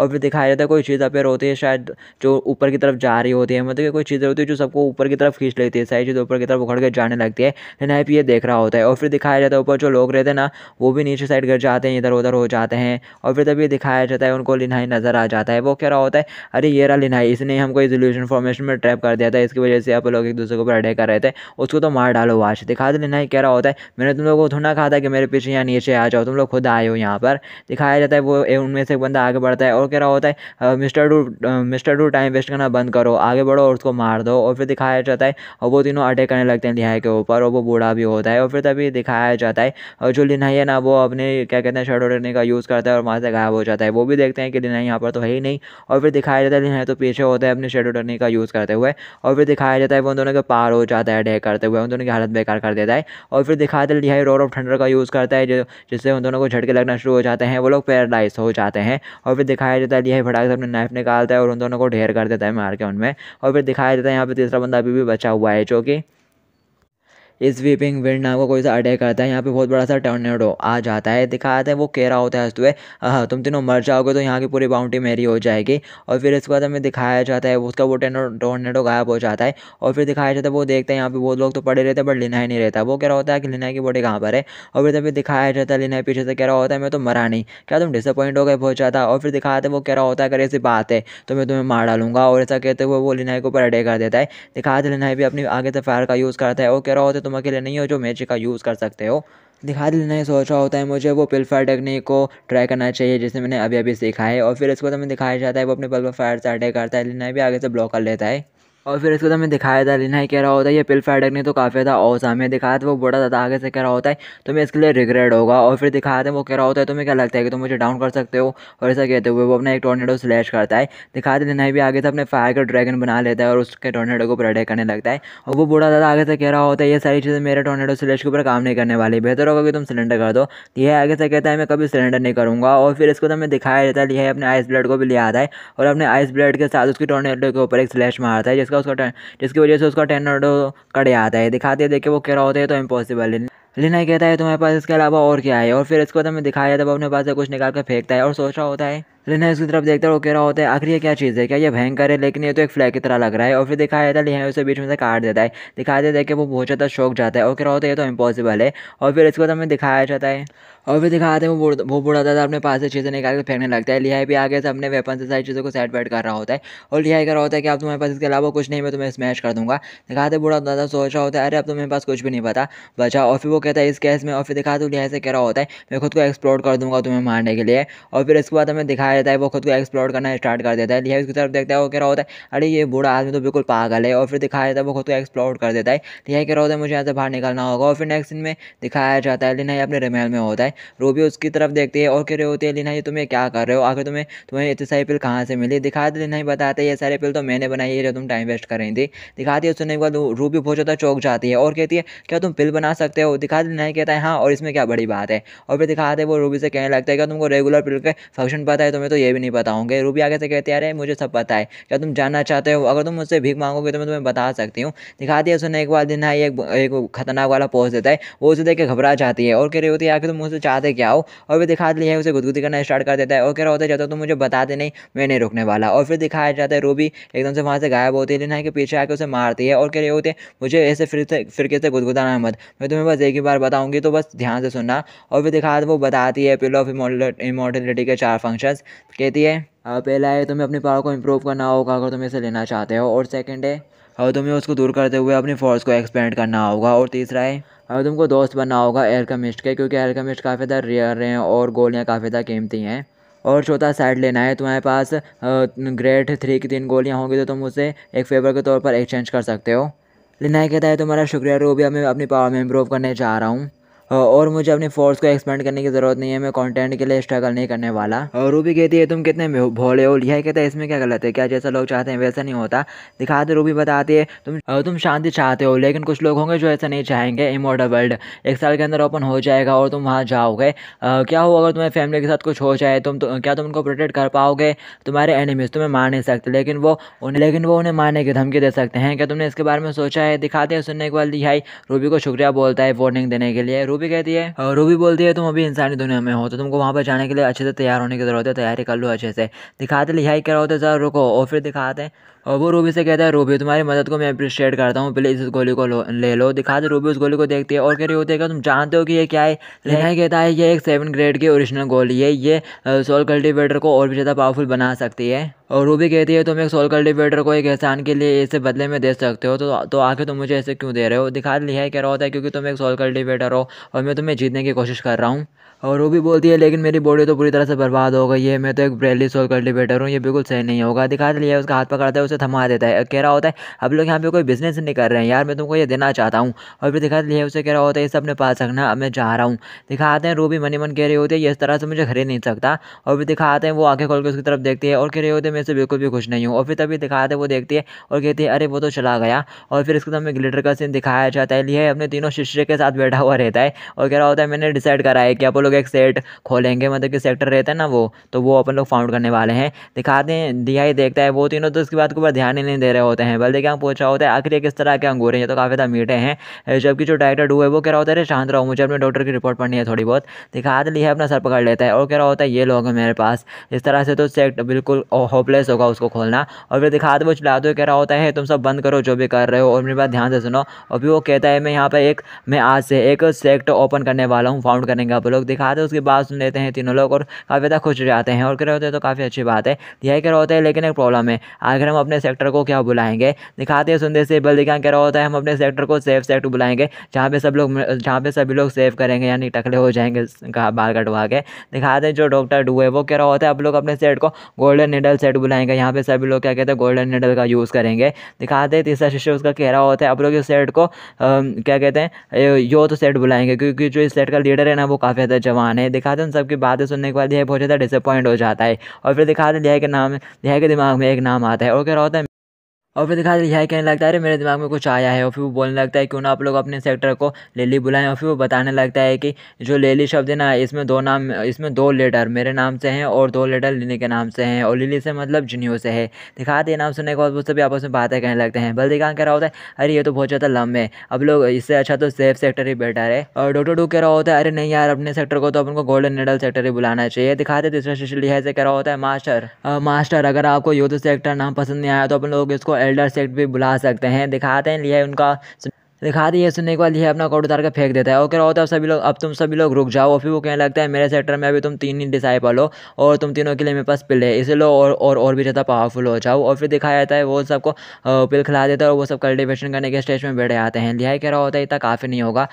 और फिर दिखाया जाता है कोई चीज़ अपेयर होती है शायद जो ऊपर की तरफ जा रही होती है मतलब कि कोई चीज़ें होती है जो सबको ऊपर की तरफ खींच लेती है सारी चीज़ें ऊपर की तरफ उखड़ के जाने लगती है आप ये देख रहा होता है और फिर दिखाया जाता है ऊपर जो लोग रहते हैं ना वो भी नीचे साइड गिर जाते हैं इधर उधर हो जाते हैं और फिर तब ये दिखाया जाता है उनको लिनाई नज़र आ जाता है वो कह रहा होता है अरे ये रहा लिनाई इसने हमको इस इल्यूजन फॉर्मेशन में ट्रैप कर दिया था इसकी वजह से आप लोग एक दूसरे को ऊपर अटैक कर रहे थे उसको तो मार डालो आज दिखा दे लिनाई कह रहा होता है मैंने तुम लोगों को थोड़ा कहा था कि मेरे पीछे यहाँ नीचे आ जाओ तुम लोग खुद आए हो यहाँ पर दिखाया जाता है वो उनमें से एक बंदा आगे बढ़ता है और वगैरह होता है mister do mister do time waste करना बंद करो आगे बढ़ो और उसको मार दो और फिर दिखाया जाता है और वो तीनों अटैक करने लगते हैं लिहाई के ऊपर और वो बूढ़ा भी होता है और फिर तभी दिखाया जाता है और जो लिनाई है ना वो अपने क्या कहते हैं शर्ट उड़ने का यूज़ करता है और वहाँ से गायब हो जाता है वो भी देखते हैं कि लिनाई यहाँ पर तो है ही नहीं और फिर दिखाया जाता है लिनाई तो पीछे होता है अपने शर्ट उड़ने का यूज़ करते हुए और फिर दिखाया जाता है वो उन दोनों के पार हो जाता है अटैक करते हुए उन दोनों की हालत बेकार कर देता है और फिर दिखाते हैं लिहाई रोड ऑफ थंडर का यूज़ करता है जिससे उन दोनों को झटके लगना शुरू हो जाते हैं वो लोग पैरालाइज हो जाते हैं और फिर दिखाया दिखाया जाता है यही फटाक से अपने नाइफ निकालता है और उन दोनों को ढेर कर देता है मार के उनमें और फिर दिखाया जाता है यहाँ पे तीसरा बंदा अभी भी बचा हुआ है जो कि स्वीपिंग विंड नाम का कोई सा अटैक करता है यहाँ पे बहुत बड़ा सा टर्नेडो आ जाता है दिखाते हैं वो कह रहा होता है हंसते हुए तुम तीनों मर जाओगे तो यहाँ की पूरी बाउंड्री मेरी हो जाएगी और फिर इसके बाद हमें दिखाया जाता है उसका वो टर्नेडो गायब हो जाता है और फिर दिखाया जाता है वो देखते हैं यहाँ पे बहुत लोग तो पड़े रहते हैं बट लिना ही नहीं रहता वो कह रहा होता है कि लिना की बॉडी कहाँ पर है और फिर तभी दिखाया जाता है लिना पीछे से कह रहा होता है मैं तो मरा नहीं क्या तुम डिसअपॉइंट हो गए बहुत ज़्यादा और फिर दिखाते वो कह रहा होता है अगर ऐसी बात है तो मैं तुम्हें मार डालूंगा और ऐसा कहते हुए वो लिनाई के ऊपर अटैक कर देता है दिखाते लिनाई भी अपनी आगे से फायर का यूज़ करता है और कह रहा होता है तुम अकेले नहीं हो जो मैजिक का यूज़ कर सकते हो दिखा देना ही सोचा होता है मुझे वो पिलफायर टेक्निक को ट्राई करना चाहिए जिसे मैंने अभी अभी सीखा है और फिर इसको तुम्हें तो दिखाया जाता है वो अपने पल पर फायर से अटैक करता है लेना भी आगे से ब्लॉक कर लेता है और फिर इसको तो हमें दिखाया था लेना ही कह रहा होता है ये पिल फैडक ने तो काफ़ी था और हमें दिखाया था वो बड़ा ज़्यादा आगे से कह रहा होता है तो मैं इसके लिए रिग्रेट होगा और फिर दिखाया था वो कह रहा होता है तुम्हें क्या लगता है कि तुम मुझे डाउन कर सकते हो और ऐसा कहते हुए वो अपना एक टोर्नेडो स्लैश करता है दिखाते लेना ही भी आगे से अपने फायर का ड्रैगन बना लेता है और उसके टोर्नेडो को ऊपर अटैक करने लगता है और वो बड़ा ज़्यादा आगे से कह रहा होता है ये सारी चीज़ें मेरे टोर्नेडो स्लैश के ऊपर काम नहीं करने वाली बेहतर होगा कि तुम सिलेंडर कर दो यह आगे से कहता है मैं कभी सिलेंडर नहीं करूँगा और फिर इसको तो हमें दिखाया जाता है यह अपने आइस ब्लड को भी ले आता है और अपने आइस ब्लेड के साथ उसकी टोर्नेडो के ऊपर एक स्लैश मारता है जिसका उसका टेन जिसकी वजह से उसका टेन रोनाल्डो कट जाता है दिखाते देखे वो कह रहा होता है तो इम्पॉसिबल है लिना कहता है तुम्हारे पास इसके अलावा और क्या है और फिर इसको तो मैं दिखाया जाता है अपने पास से कुछ निकाल कर फेंकता है और सोच रहा होता है लिहाज उसकी तरफ देखता है वो कह रहा होता है आखिर ये क्या चीज़ है क्या ये भयंकर है लेकिन ये तो एक फ्लैग की तरह लग रहा है और फिर दिखाया जाता है लिहाज उसे बीच में से काट देता है दिखाया देता है कि वो बहुत ज़्यादा शौक जाता है और कह रहा होता है ये तो इम्पॉसिबल है और फिर इसको तो हमें दिखाया जाता है और फिर दिखाते हैं वो वो बुढ़ा दादा अपने पास से चीज़ें निकाल के फेंकने लगता है लिहाई भी आगे से अपने वेपन से सारी चीज़ों को सेट वेट कर रहा होता है और लिहाई कर रहा होता है कि आप तुम्हारे पास इसके अलावा कुछ नहीं मैं तुम्हें स्मैश कर दूंगा दिखाते बुढ़ा दादा सोच रहा होता है अरे अब तुम्हारे पास कुछ भी नहीं पता बचा और फिर वो कहता है इस केस में और फिर दिखाते लिहाई से कह रहा होता है मैं खुद को एक्सप्लोर कर दूंगा तुम्हें मारने के लिए और फिर इसके बाद हमें दिखाया आ जाता है वो खुद को एक्सप्लोर करना स्टार्ट कर देता है लिहाज की तरफ देखता है वो कह रहा होता है अरे ये बूढ़ा आदमी तो बिल्कुल पागल है और फिर दिखाया जाता है वो खुद को एक्सप्लोर कर देता है लिहाज कह रहा होता है मुझे यहाँ से बाहर निकलना होगा और फिर नेक्स्ट दिन में दिखाया जाता है लिनाई अपने रिमेल में होता है रूबी उसकी तरफ देखती है और कह रहे होते हैं लिनाई तुम्हें क्या कर रहे हो आखिर तुम्हें तुम्हें इतनी सारी पिल कहाँ से मिली दिखाते लिनाई बताते ये सारे पिल तो मैंने बनाई है जो तुम टाइम वेस्ट कर रही थी दिखाती है सुनने के बाद रूबी बहुत ज़्यादा चौक जाती है और कहती है क्या तुम पिल बना सकते हो दिखा लिनाई कहता है हाँ और इसमें क्या बड़ी बात है और फिर दिखाते वो रूबी से कहने लगता है क्या तुमको रेगुलर पिल के फंक्शन पता है तुम्हें तो ये भी नहीं पता होंगे रूबी आगे से कहते यार मुझे सब पता है क्या तुम जानना चाहते हो अगर तुम मुझसे भीख मांगोगे तो मैं तुम्हें बता सकती हूँ दिखा दिया उसने एक बार दिन है एक, एक खतरनाक वाला पोस्ट देता है वो उसे देख के घबरा जाती है और कह रही होती है आगे तुम मुझसे चाहते क्या हो और फिर दिखा दिया है उसे गुदगुदी करना स्टार्ट कर देता है और कह रहा होता है जब तुम मुझे बताते नहीं मैं नहीं रुकने वाला और फिर दिखाया जाता है रूबी एकदम से वहाँ से गायब होती है लेना के पीछे आके उसे मारती है और कह रही होती है मुझे ऐसे फिर से फिर कैसे गुदगुदाना मत मैं तुम्हें बस एक ही बार बताऊँगी तो बस ध्यान से सुनना और फिर दिखा वो बताती है पिलो ऑफ इमोटिलिटी के चार फंक्शंस तो कहती है हाँ, पहला है तुम्हें अपने पावर को इम्प्रूव करना होगा अगर तुम इसे लेना चाहते हो और सेकंड है अगर हाँ, तुम्हें उसको दूर करते हुए अपनी फोर्स को एक्सपेंड करना होगा और तीसरा है अगर हाँ, तुमको दोस्त बनना होगा एलकमिस्ट के क्योंकि एलकमिस्ट काफ़ी ज़्यादा रेयर हैं और गोलियाँ काफ़ी ज़्यादा कीमती हैं और चौथा साइड लेना है तुम्हारे पास ग्रेड थ्री की तीन गोलियाँ होंगी तो तुम उसे एक फेवर के तौर पर एक्सचेंज कर सकते हो लेना कहता है तुम्हारा शुक्रिया रूबी मैं अपनी पावर में इम्प्रूव करने जा रहा हूँ हाँ, और मुझे अपने फोर्स को एक्सपेंड करने की ज़रूरत नहीं है मैं कंटेंट के लिए स्ट्रगल नहीं करने वाला और रूबी कहती है तुम कितने भोले हो लिया कहता है इसमें क्या गलत है क्या जैसा लोग चाहते हैं वैसा नहीं होता दिखाते रूबी बताती है तुम तुम शांति चाहते हो लेकिन कुछ लोग होंगे जो ऐसा नहीं चाहेंगे इमोडल वर्ल्ड एक साल के अंदर ओपन हो जाएगा और तुम वहाँ जाओगे क्या हो अगर तुम्हारी फैमिली के साथ कुछ हो जाए तुम तो, क्या तुम उनको प्रोटेक्ट कर पाओगे तुम्हारे एनिमीज तुम्हें मार नहीं सकते लेकिन वो उन्हें लेकिन वो उन्हें मारने की धमकी दे सकते हैं क्या तुमने इसके बारे में सोचा है दिखाते हैं सुनने के बाद लिहाई रूबी को शुक्रिया बोलता है वार्निंग देने के लिए रूबी भी कहती है और रूबी बोलती है तुम अभी इंसानी दुनिया में हो तो तुमको वहाँ पर जाने के लिए अच्छे से तैयार होने की जरूरत है तैयारी कर लो अच्छे से दिखाते लिहाई कर होते तो सर रुको और फिर दिखाते हैं और वो रूबी से कहता है रूबी तुम्हारी मदद को मैं अप्रिशिएट करता हूँ प्लीज़ इस गोली को ले लो दिखाते रूबी उस गोली को देखती है और कह रही होती है कि तुम जानते हो कि ये क्या है तो लिहाई कहता है ये एक सेवन ग्रेड की ओरिजिनल गोली है ये सोल कल्टिवेटर को और भी ज़्यादा पावरफुल बना सकती है और वो भी कहती है तुम एक सोल कल्टिवेटर को एक एहसान के लिए इसे बदले में दे सकते हो तो तो आखिर तुम मुझे ऐसे क्यों दे रहे हो दिखा है कह रहा होता है क्योंकि तुम एक सोल कल्टिवेटर हो और मैं तुम्हें जीतने की कोशिश कर रहा हूँ और वो भी बोलती है लेकिन मेरी बॉडी तो पूरी तरह से बर्बाद हो गई है मैं तो एक ब्रेली सोल कल्टिवेटर हूँ ये बिल्कुल सही नहीं होगा दिखा लिया उसका हाथ पकड़ता है उसे थमा देता है कह रहा होता है अब लोग यहाँ पे कोई बिजनेस नहीं कर रहे हैं यार मैं तुमको ये देना चाहता हूँ और फिर दिखा लिया उसे कह रहा होता है ये सब ने पास रखना अब मैं जा रहा हूँ दिखाते हैं रूबी मनी मन कह रही होती है इस तरह से मुझे खरीद नहीं सकता और फिर दिखाते हैं वो आँखें खोल के उसकी तरफ देखती है और कह रही होती है मेरे से बिल्कुल भी खुश नहीं हूँ और फिर तभी दिखाते वो देखती है और कहती है अरे वो तो चला गया और फिर इसके सामने ग्लिटर का सीन दिखाया जाता है लिए अपने तीनों शिष्य के साथ बैठा हुआ रहता है और कह रहा होता है मैंने डिसाइड करा है कि आप लोग एक सेट खोलेंगे मतलब कि सेक्टर रहता है ना वो तो वो अपन लोग फाउंड करने वाले हैं दिखाते हैं दिया ही देखता है वो तीनों तो इसकी बाद के ऊपर ध्यान ही नहीं दे रहे होते हैं बल्कि क्या पूछा होता है आखिर किस तरह के अंगूर हैं ये तो काफ़ी ज़्यादा मीठे हैं जबकि जो डायरेक्टर डू है वो कह रहा होता है शांत रहो मुझे अपने डॉक्टर की रिपोर्ट पढ़नी है थोड़ी बहुत दिखा दिखाते है अपना सर पकड़ लेता है और कह रहा होता है ये लोग हैं मेरे पास इस तरह से तो सेक्ट बिल्कुल होप होपलेस होगा उसको खोलना और फिर दिखाते दो चला दो कह रहा होता है तुम सब बंद करो जो भी कर रहे हो और मेरी बात ध्यान से सुनो और फिर वो कहता है मैं यहाँ पर एक मैं आज से एक सेक्ट ओपन करने वाला हूँ फाउंड करने आप लोग दो उसकी बात सुन लेते हैं तीनों लोग और काफ़ी ज़्यादा खुश जाते हैं और कह रहे होते हैं तो काफ़ी अच्छी बात है यही कह रहा होता है लेकिन एक प्रॉब्लम है आखिर हम अपने सेक्टर को क्या बुलाएंगे दिखाते हैं सुनते से बल्दी क्या कह रहा होता है हम अपने सेक्टर को सेफ सेक्ट बुलाएंगे जहाँ पे सब लोग जहाँ पे सभी लोग सेफ करेंगे यानी टकले हो जाएंगे बाल कटवा के दिखाते हैं जो डॉक्टर डू है वो कह रहा होता है आप लोग अपने सेट को गोल्डन निडल सेट सेट बुलाएंगे यहाँ पे सभी लोग क्या कहते हैं गोल्डन नेडल का यूज़ करेंगे दिखाते हैं तीसरा शिष्य उसका कह रहा होता है अब लोग इस सेट को आ, क्या कहते हैं यो तो सेट बुलाएंगे क्योंकि जो इस सेट का लीडर है ना वो काफ़ी ज़्यादा जवान है दिखाते हैं उन सबकी बातें सुनने के बाद यह बहुत ज़्यादा डिसअपॉइंट हो जाता है और फिर दिखाते हैं जय के नाम जय के दिमाग में एक नाम आता है और कह रहा होता है और फिर दिखा दिया कहने लगता है अरे मेरे दिमाग में कुछ आया है और फिर वो बोलने लगता है क्यों ना आप लोग अपने सेक्टर को लेली बुलाएं और फिर वो बताने लगता है कि जो लेली शब्द है ना इसमें दो नाम इसमें दो लेटर मेरे नाम से हैं और दो लेटर लिली के नाम से हैं और लिली से मतलब जिनियो से है दिखाते नाम सुनने के बाद वो सभी आपस में बातें कहने लगते हैं बल्दी कहाँ कह रहा होता है अरे ये तो बहुत ज़्यादा लम है अब लोग इससे अच्छा तो सेफ सेक्टर ही बेटर है और डोटो डू कह रहा होता है अरे नहीं यार अपने सेक्टर को तो अपन को गोल्डन मेडल सेक्टर ही बुलाना चाहिए दिखाते तीसरा शिशु लिहाज से कह रहा होता है मास्टर मास्टर अगर आपको युद्ध सेक्टर नाम पसंद नहीं आया तो अपन लोग इसको एल्डर सेट भी बुला सकते हैं दिखाते हैं लिए उनका दिखा दी सुनने के बाद ये अपना कोट उतार के फेंक देता है और तो होता है सभी लोग अब तुम सभी लोग रुक जाओ और फिर वो कहने लगता है मेरे सेक्टर में अभी तुम तीन ही डिसाइपल हो और तुम तीनों के लिए मेरे पास पिल है इसे लो और और और भी ज़्यादा पावरफुल हो जाओ और फिर दिखाया जाता है वो सबको पिल खिला देता है और वो सब कल्टिवेशन करने के स्टेज में बैठे आते हैं लिहाई कह रहा होता है इतना काफ़ी नहीं होगा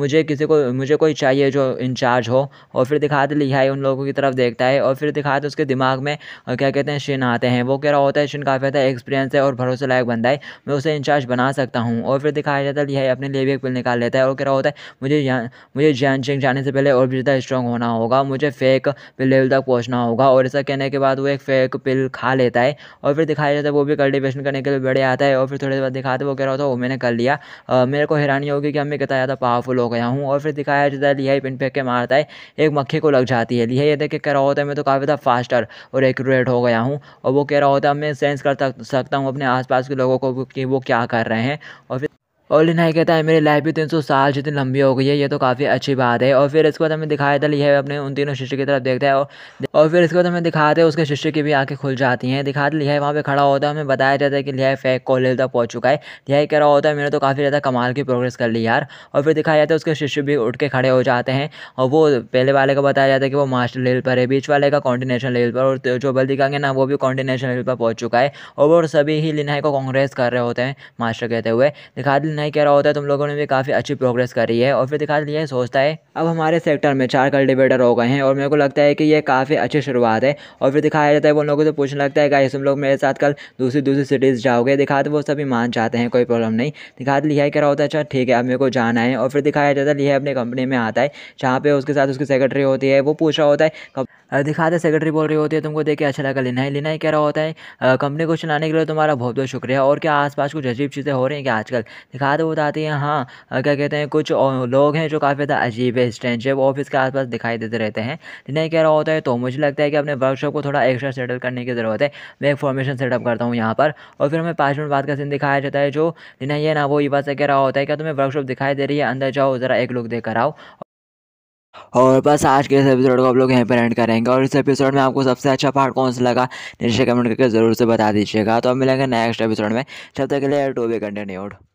मुझे किसी को मुझे कोई चाहिए जो इंचार्ज हो और फिर दिखाते लिहाई उन लोगों की तरफ देखता है और फिर दिखाते उसके दिमाग में क्या कहते हैं शिन आते हैं वो कह रहा होता है शिन काफ़ी ज़्यादा एक्सपीरियंस है और भरोसे लायक बंदा है मैं उसे इंचार्ज बना सकता हूँ और फिर दिखाया जाता है ज़्यादा है अपने लिए भी एक पिल निकाल लेता है और कह रहा होता है मुझे मुझे जैन चिंग जाने से पहले और भी ज़्यादा स्ट्रॉन्ग होना होगा मुझे फेक पिल लेवल तक पहुँचना होगा और ऐसा कहने के बाद वो एक फेक पिल खा लेता है और फिर दिखाया जाता है वो भी कल्टिवेशन करने के लिए बड़े आता है और फिर थोड़ी देर बाद दिखाते वो कह रहा होता है वो मैंने कर लिया मेरे को हैरानी होगी कि हमें कितना ज़्यादा पावरफुल हो गया हूँ और फिर दिखाया जाता है लिहाई पिन फेंक के मारता है एक मक्खी को लग जाती है लिहाई ये देख के कह रहा होता है मैं तो काफ़ी ज़्यादा फास्टर और एक्यूरेट हो गया हूँ और वो कह रहा होता है मैं सेंस कर सकता हूँ अपने आसपास के लोगों को कि वो क्या कर रहे हैं और फिर और लिनाई कहता है मेरी लाइफ भी तीन सौ साल जितनी लंबी हो गई है ये तो काफ़ी अच्छी बात है और फिर इसके बाद हमें दिखाया था लिया अपने उन तीनों शिष्य की तरफ देखता है और, और फिर इसके बाद हमें दिखाते हैं उसके शिष्य की भी आंखें खुल जाती हैं दिखाते लिहाय वहाँ पे खड़ा होता है हमें बताया जाता है कि लिहाय फेक कॉलेज तक पहुँच चुका है लिया कह रहा होता है मैंने तो काफ़ी ज़्यादा कमाल की प्रोग्रेस कर ली यार और फिर दिखाया जाता है उसके शिष्य भी उठ के खड़े हो जाते हैं और वो पहले वाले का बताया जाता है कि वो मास्टर लेवल पर है बीच वाले का कॉन्टीनेशनल लेवल पर और तो जो बल दिखाएंगे ना वो भी कॉन्टीनेशनल लेवल पर पहुँच चुका है और वो सभी ही लिनाई को कांग्रेस कर रहे होते हैं मास्टर कहते हुए दिखाते कहना है रहा होता है तुम लोगों ने भी काफ़ी अच्छी प्रोग्रेस करी है और फिर दिखा दिया सोचता है अब हमारे सेक्टर में चार कल्टिवेटर हो गए हैं और मेरे को लगता है कि ये काफ़ी अच्छी शुरुआत है और फिर दिखाया जाता है वो लोगों से तो पूछने लगता है गाइस तुम लोग मेरे साथ कल दूसरी दूसरी सिटीज़ जाओगे दिखाते वो सभी मान जाते हैं कोई प्रॉब्लम नहीं दिखाते लिहाई है क्या रहा होता है अच्छा ठीक है अब मेरे को जाना है और फिर दिखाया जाता है लिहाई अपने कंपनी में आता है जहाँ पे उसके साथ उसकी सेक्रेटरी होती है वो पूछ रहा होता है दिखाते सेक्रेटरी बोल रही होती है तुमको देखे अच्छा लगा लेना है लेना ही कह रहा होता है कंपनी को चलाने के लिए तुम्हारा बहुत बहुत शुक्रिया और क्या आसपास कुछ अजीब चीज़ें हो रही हैं क्या आजकल दिखा रात वो आती है हाँ क्या कहते हैं कुछ लोग हैं जो काफ़ी ज़्यादा अजीब है स्ट्रेंज है वो ऑफिस के आसपास दिखाई देते रहते हैं जिन्हें कह रहा होता है तो मुझे लगता है कि अपने वर्कशॉप को थोड़ा एक्स्ट्रा सेटअप करने की ज़रूरत है मैं एक फॉर्मेशन सेटअप करता हूँ यहाँ पर और फिर हमें पाँच मिनट बाद का सीन दिखाया जाता है जो जिन्हें ये ना वो युवा से कह रहा होता है क्या तुम्हें वर्कशॉप दिखाई दे रही है अंदर जाओ ज़रा एक लुक देख आओ और बस आज के इस एपिसोड को आप लोग यहीं पर एंड करेंगे और इस एपिसोड में आपको सबसे अच्छा पार्ट कौन सा लगा नीचे कमेंट करके ज़रूर से बता दीजिएगा तो अब मिलेंगे नेक्स्ट एपिसोड में तब तक के लिए टू बी कंटिन्यूड